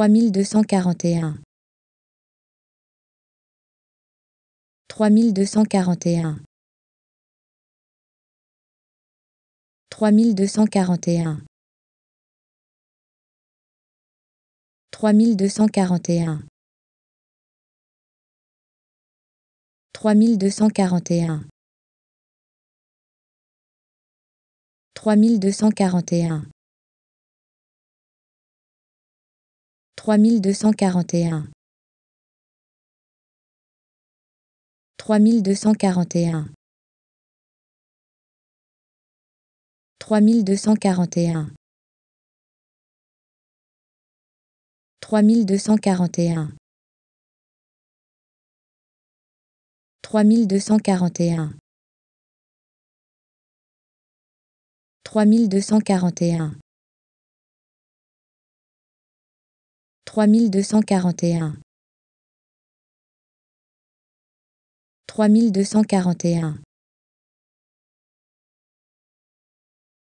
3241 3241 3241 3241 3241 3241 3241 3241 3241 3241 3241 3241 trois mille deux cent quarante et un trois mille deux cent quarante et un